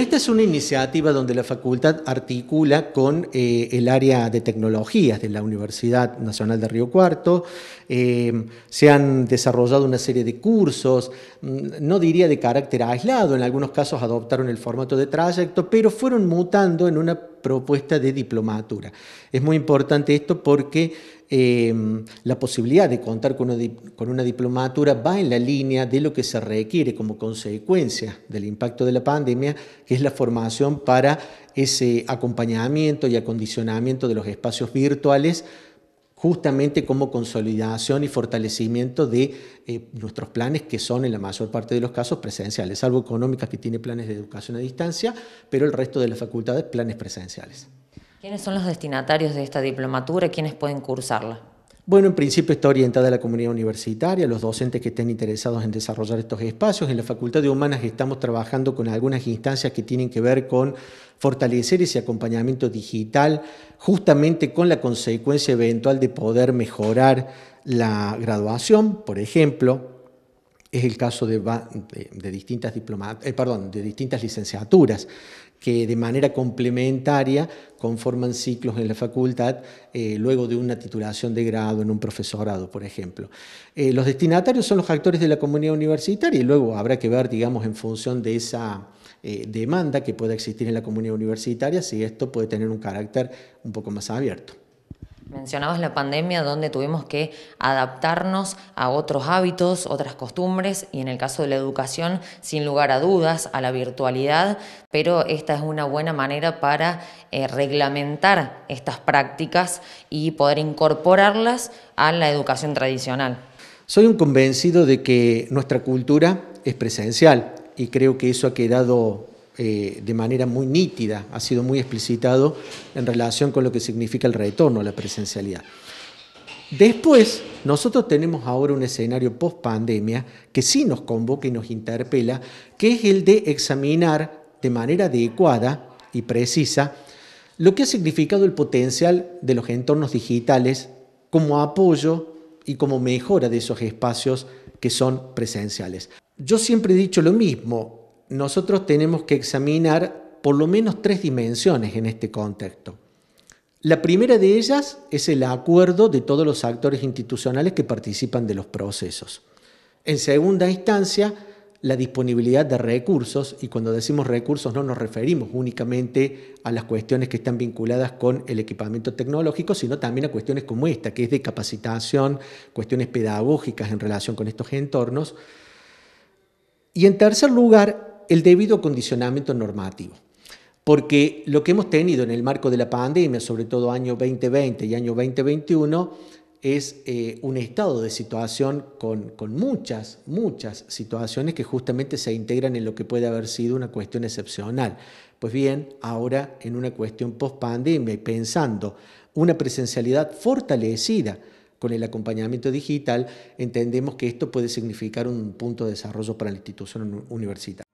Esta es una iniciativa donde la facultad articula con eh, el área de tecnologías de la Universidad Nacional de Río Cuarto. Eh, se han desarrollado una serie de cursos, mm, no diría de carácter aislado, en algunos casos adoptaron el formato de trayecto, pero fueron mutando en una propuesta de diplomatura. Es muy importante esto porque eh, la posibilidad de contar con una, diplomatura va en la línea de lo que se requiere como consecuencia del impacto de la pandemia, que es la formación para ese acompañamiento y acondicionamiento de los espacios virtuales justamente como consolidación y fortalecimiento de eh, nuestros planes que son en la mayor parte de los casos presenciales, salvo económicas que tiene planes de educación a distancia, pero el resto de las facultades planes presenciales. ¿Quiénes son los destinatarios de esta diplomatura? y ¿Quiénes pueden cursarla? Bueno, en principio está orientada a la comunidad universitaria, a los docentes que estén interesados en desarrollar estos espacios. En la Facultad de Humanas estamos trabajando con algunas instancias que tienen que ver con fortalecer ese acompañamiento digital, justamente con la consecuencia eventual de poder mejorar la graduación, por ejemplo, es el caso eh, de, distintas, licenciaturas que de manera complementaria conforman ciclos en la facultad eh, luego de una titulación de grado en un profesorado, por ejemplo. Eh, los destinatarios son los actores de la comunidad universitaria y luego habrá que ver, digamos, en función de esa demanda que pueda existir en la comunidad universitaria, si esto puede tener un carácter un poco más abierto. Mencionabas la pandemia donde tuvimos que adaptarnos a otros hábitos, otras costumbres y en el caso de la educación, sin lugar a dudas, a la virtualidad, pero esta es una buena manera para eh, reglamentar estas prácticas y poder incorporarlas a la educación tradicional. Soy un convencido de que nuestra cultura es presencial y creo que eso ha quedado eh, de manera muy nítida, ha sido muy explicitado en relación con lo que significa el retorno a la presencialidad. Después, nosotros tenemos ahora un escenario post-pandemia que sí nos convoca y nos interpela, que es el de examinar de manera adecuada y precisa lo que ha significado el potencial de los entornos digitales como apoyo y como mejora de esos espacios que son presenciales. Yo siempre he dicho lo mismo, nosotros tenemos que examinar por lo menos tres dimensiones en este contexto. La primera de ellas es el acuerdo de todos los actores institucionales que participan de los procesos. En segunda instancia, la disponibilidad de recursos, y cuando decimos recursos no nos referimos únicamente a las cuestiones que están vinculadas con el equipamiento tecnológico, sino también a cuestiones como esta, que es de capacitación, cuestiones pedagógicas en relación con estos entornos. Y en tercer lugar, el debido condicionamiento normativo. Porque lo que hemos tenido en el marco de la pandemia, sobre todo año 2020 y año 2021, es eh, un estado de situación con, con, muchas, muchas situaciones que justamente se integran en lo que puede haber sido una cuestión excepcional. Pues bien, ahora en una cuestión post-pandemia y pensando una presencialidad fortalecida con el acompañamiento digital, entendemos que esto puede significar un punto de desarrollo para la institución universitaria.